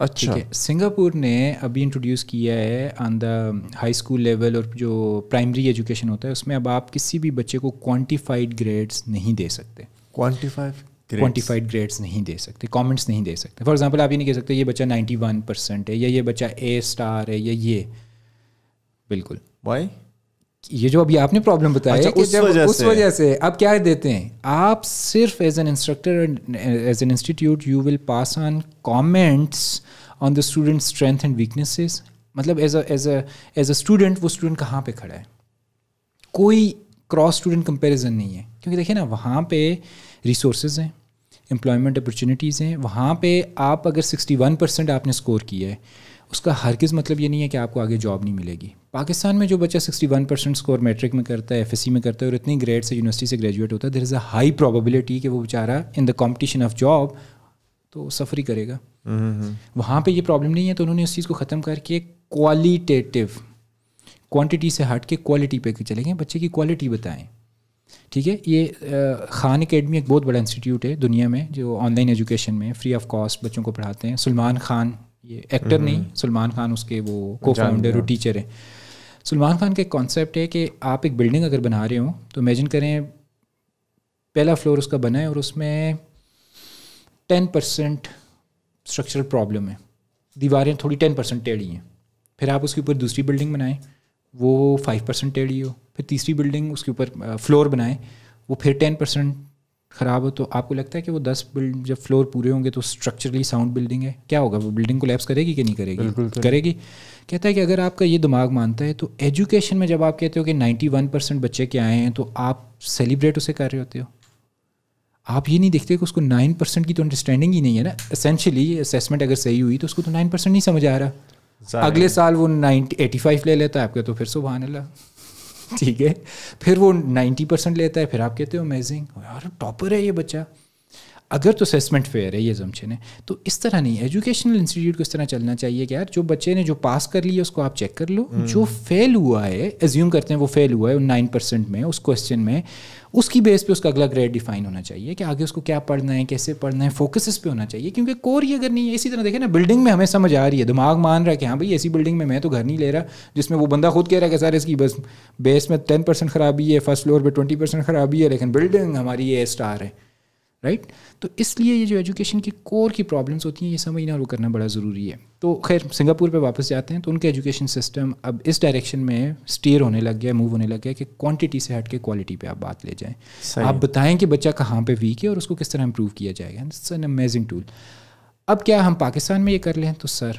अच्छा सिंगापुर ने अभी इंट्रोड्यूस किया है on the high school level और जो प्राइमरी एजुकेशन होता है उसमें अब आप किसी भी बच्चे को क्वांटिफाइड ग्रेड्स नहीं दे सकते क्वांटिफाइड क्वांटिफाइड ग्रेड्स नहीं दे सकते कमेंट्स नहीं दे सकते फॉर एग्जांपल आप ये नहीं कह सकते ये बच्चा 91 परसेंट है या ये बच्चा ए स्टार है या ये बिल्कुल वाई ये जो अभी आपने प्रॉब्लम बताया अच्छा, कि उस वजह से आप क्या देते हैं आप सिर्फ as an instructor as an institute you will pass on comments on the student strength and weaknesses मतलब as as as a student वो स्टूडेंट कहाँ पे खड़ा है कोई क्रॉस स्टूडेंट कंपैरिजन नहीं है क्योंकि देखिए ना वहाँ पे रिसोर्स हैं एम्प्लॉयमेंट अपॉर्चुनिटीज़ हैं वहाँ पे आप अगर वन परसेंट आपने स्कोर किया है उसका हरगिज़ मतलब ये नहीं है कि आपको आगे जॉब नहीं मिलेगी पाकिस्तान में जो बच्चा 61 परसेंट स्कोर मैट्रिक में करता है एफएससी में करता है और इतनी ग्रेड से यूनिवर्सिटी से ग्रेजुएट होता है there is a high probability कि वो बेचारा in the competition of job तो सफ़र ही करेगा वहाँ पर यह प्रॉब्लम नहीं है तो उन्होंने उस चीज़ को ख़त्म करके क्वालिटेटिव क्वान्टिटी से हट के क्वालिटी पे चले गए बच्चे की क्वालिटी बताएँ ठीक है ये खान अकेडमी एक बहुत बड़ा इंस्टीट्यूट है दुनिया में जो ऑनलाइन एजुकेशन में फ्री ऑफ कॉस्ट बच्चों को पढ़ाते हैं सलमान खान ये एक्टर नहीं हम्म। सलमान खान उसके वो को फाउंडर और टीचर हैं सलमान खान का एक कॉन्सेप्ट है कि आप एक बिल्डिंग अगर बना रहे हो तो इमेजिन करें पहला फ्लोर उसका बना है और उसमें टेन परसेंट स्ट्रक्चरल प्रॉब्लम है दीवारें थोड़ी टेन परसेंट टेढ़ी हैं फिर आप उसके ऊपर दूसरी बिल्डिंग बनाएं वो फाइव परसेंट टेढ़ी हो फिर तीसरी बिल्डिंग उसके ऊपर फ्लोर बनाएं वो फिर टेन परसेंट ख़राब हो तो आपको लगता है कि वो दस बिल्ड जब फ्लोर पूरे होंगे तो स्ट्रक्चरली साउंड बिल्डिंग है क्या होगा वो बिल्डिंग को लैप्स करेगी कि नहीं करेगी करेगी कहता है कि अगर आपका ये दिमाग मानता है तो एजुकेशन में जब आप कहते हो कि नाइन्टी वन परसेंट बच्चे के आए हैं तो आप सेलिब्रेट उसे कर रहे होते हो आप ये नहीं देखते कि उसको नाइन परसेंट की तो अंडरस्टैंडिंग ही नहीं है ना असेंशली असेसमेंट अगर सही हुई तो उसको तो नाइन परसेंट नहीं समझ आ रहा अगले साल वो नाइन एटी फाइव ले लेता है आपका तो फिर सुबह अल्लाह ठीक है फिर वो नाइन्टी परसेंट लेता है फिर आप कहते हो अमेजिंग यार टॉपर है ये बच्चा अगर तो असेसमेंट फेयर है ये जमशन है तो इस तरह नहीं एजुकेशनल इंस्टीट्यूट को इस तरह चलना चाहिए कि यार जो बच्चे ने जो पास कर लिया उसको आप चेक कर लो हम्म। जो फेल हुआ है एज्यूम करते हैं वो फेल हुआ है उन नाइन परसेंट में उस क्वेश्चन में उसकी बेस पे उसका अगला ग्रेड डिफाइन होना चाहिए कि आगे उसको क्या पढ़ना है कैसे पढ़ना है फोकस इस पे होना चाहिए क्योंकि कोर ही अगर नहीं है इसी तरह देखें ना बिल्डिंग में हमें समझ आ रही है दिमाग मान रहा है कि हाँ भाई ऐसी बिल्डिंग में मैं तो घर नहीं ले रहा जिसमें वो बंदा खुद कह रहा है कि सर इसकी बस बेस में टेन परसेंट खराबी है फर्स्ट फ्लोर पर ट्वेंटी परसेंट खराबी है लेकिन बिल्डिंग हमारी ये स्टार है राइट right? तो इसलिए ये जो एजुकेशन की कोर की प्रॉब्लम्स होती हैं ये समझना और वो करना बड़ा ज़रूरी है तो खैर सिंगापुर पे वापस जाते हैं तो उनके एजुकेशन सिस्टम अब इस डायरेक्शन में स्टेयर होने लग गया मूव होने लग गया कि क्वांटिटी से हट के क्वालिटी पे आप बात ले जाएं आप बताएं कि बच्चा कहाँ पे वीक है और उसको किस तरह इम्प्रूव किया जाएगा इट्स एन अमेजिंग टूल अब क्या हम पाकिस्तान में ये कर लें तो सर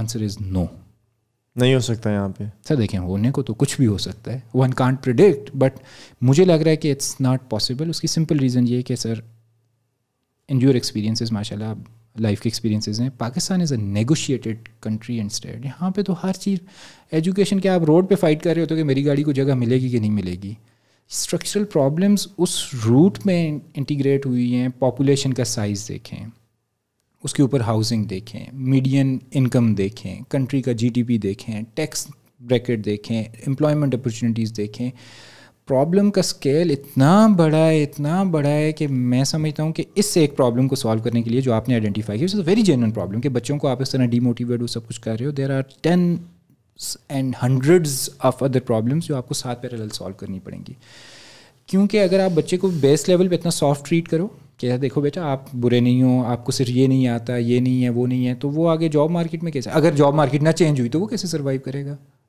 आंसर इज़ नो नहीं हो सकता यहाँ पे सर देखें होने को तो कुछ भी हो सकता है वन कांट प्रिडिक्ट बट मुझे लग रहा है कि इट्स नॉट पॉसिबल उसकी सिंपल रीज़न ये है कि सर एंड योर experiences माशाल्लाह लाइफ के एक्सपीरियंसेस हैं Pakistan is a negotiated country and state यहाँ पे तो हर चीज़ एजुकेशन के आप रोड पे फाइट कर रहे होते हो कि मेरी गाड़ी को जगह मिलेगी कि नहीं मिलेगी स्ट्रक्चरल प्रॉब्लम्स उस रूट में इंटीग्रेट हुई हैं पॉपुलेशन का साइज़ देखें उसके ऊपर हाउसिंग देखें मीडियन इनकम देखें कंट्री का जीडीपी देखें टैक्स ब्रैकेट देखें एम्प्लॉयमेंट अपॉर्चुनिटीज़ देखें प्रॉब्लम का स्केल इतना बड़ा है इतना बड़ा है कि मैं समझता हूँ कि इस एक प्रॉब्लम को सॉल्व करने के लिए जो आपने आइडेंटिफाई किया it's a very genuine problem कि बच्चों को आप इस तरह डीमोटिवेट हो सब कुछ कर रहे हो there are ten and hundreds of other problems जो आपको साथ पैरल सॉल्व करनी पड़ेंगी क्योंकि अगर आप बच्चे को बेस लेवल पर इतना सॉफ्ट ट्रीट करो कि देखो बेटा आप बुरे नहीं हो आपको सिर्फ ये नहीं आता ये नहीं है वो नहीं है तो वो आगे जॉब मार्केट में कैसे अगर जॉब मार्केट ना चेंज हुई तो वो कैसे सर्वाइव करेगा